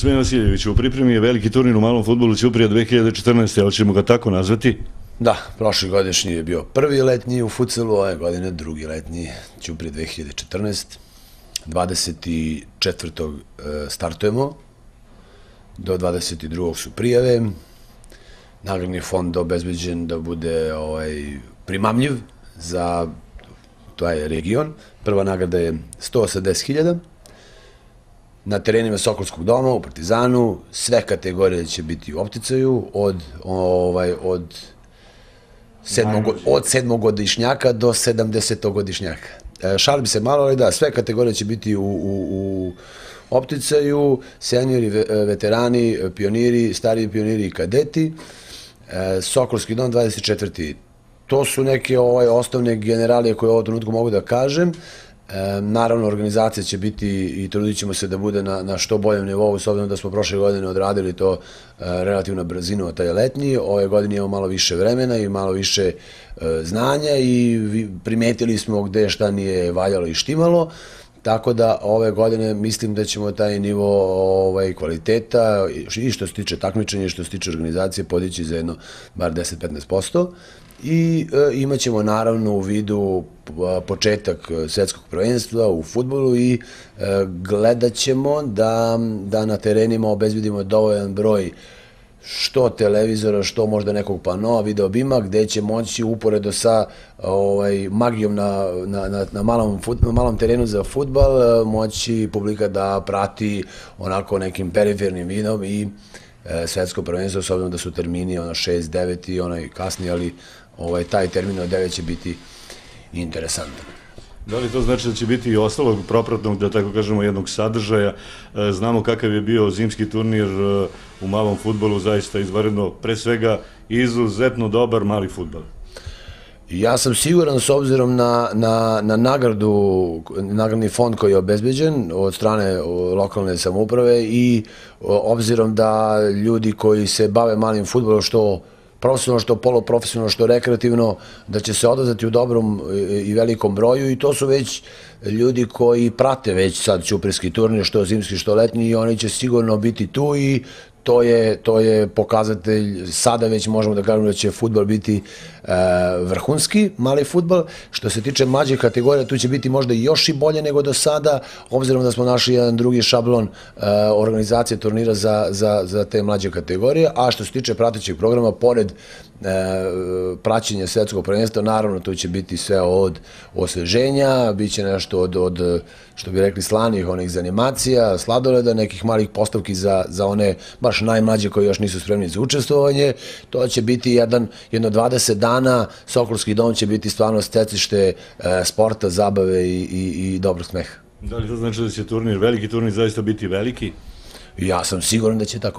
Gospodin Vasiljević, u pripremi je veliki turnir u malom futbolu Ćuprija 2014. ćemo ga tako nazvati? Da, prošli godišnji je bio prvi letnji u Fucelu, ove godine drugi letnji Ćuprija 2014. 24. E, startujemo, do 22. su prijave, nagradni fond obezbeđen da bude ovaj, primamljiv za taj region. Prva nagrada je 180.000, na terenima Sokolskog doma, u Partizanu, sve kategorije će biti u opticaju, od, ovaj, od, sedmog od sedmogodišnjaka do sedamdesetogodišnjaka. E, šalim se malo, ali da, sve kategorije će biti u, u, u opticaju, senjori, veterani, pioniri, stariji pioniri i kadeti. E, Sokolski dom 24. To su neke ovaj, osnovne generalije koje u ovom trenutku mogu da kažem. E, naravno, organizacija će biti i trudit ćemo se da bude na, na što boljem nivou, s obzirom da smo prošle godine odradili to e, relativno brzino, taj letnji. Ove godine imamo malo više vremena i malo više e, znanja i primetili smo gde šta nije valjalo i štimalo. Tako da ove godine mislim da ćemo taj nivo ovaj, kvaliteta i što se tiče takmičenja i što se tiče organizacije podići za jedno bar 10-15% i e, imat ćemo naravno u vidu e, početak svetskog prvenstva u futbolu i e, gledat ćemo da, da na terenima obezbedimo dovoljan broj što televizora, što možda nekog panova, video bima, gde će moći uporedo sa ovaj, magijom na, na, na, na, malom malom terenu za futbal moći publika da prati onako nekim perifernim vidom i E, svetsko prvenstvo, s obzirom da su termini ono 6, 9 i onaj kasni, ali ovaj, taj termin od 9 će biti interesantan. Da li to znači da će biti i ostalog propratnog, da tako kažemo, jednog sadržaja? E, znamo kakav je bio zimski turnir e, u malom futbolu, zaista izvaredno, pre svega izuzetno dobar mali futbol. Ja sam siguran s obzirom na, na, na nagradu, nagradni fond koji je obezbeđen od strane lokalne samouprave i obzirom da ljudi koji se bave malim futbolom što profesionalno, što poloprofesionalno, što rekreativno, da će se odazati u dobrom e, i velikom broju i to su već ljudi koji prate već sad Ćuprski turnir, što zimski, što letnji i oni će sigurno biti tu i to je, to je pokazatelj, sada već možemo da kažemo da će fudbal biti e, vrhunski, mali fudbal Što se tiče mlađih kategorija, tu će biti možda još i bolje nego do sada, obzirom da smo našli jedan drugi šablon e, organizacije turnira za, za, za te mlađe kategorije. A što se tiče pratećeg programa, pored E, praćenje svetskog prvenstva, naravno to će biti sve od osveženja, bit će nešto od, od što bi rekli, slanih onih zanimacija, sladoleda, nekih malih postavki za, za one baš najmlađe koji još nisu spremni za učestvovanje. To će biti jedan, jedno 20 dana, Sokolski dom će biti stvarno stecište e, sporta, zabave i, i, i dobrog smeha. Da li to znači da će turnir, veliki turnir, zaista biti veliki? Ja sam siguran da će tako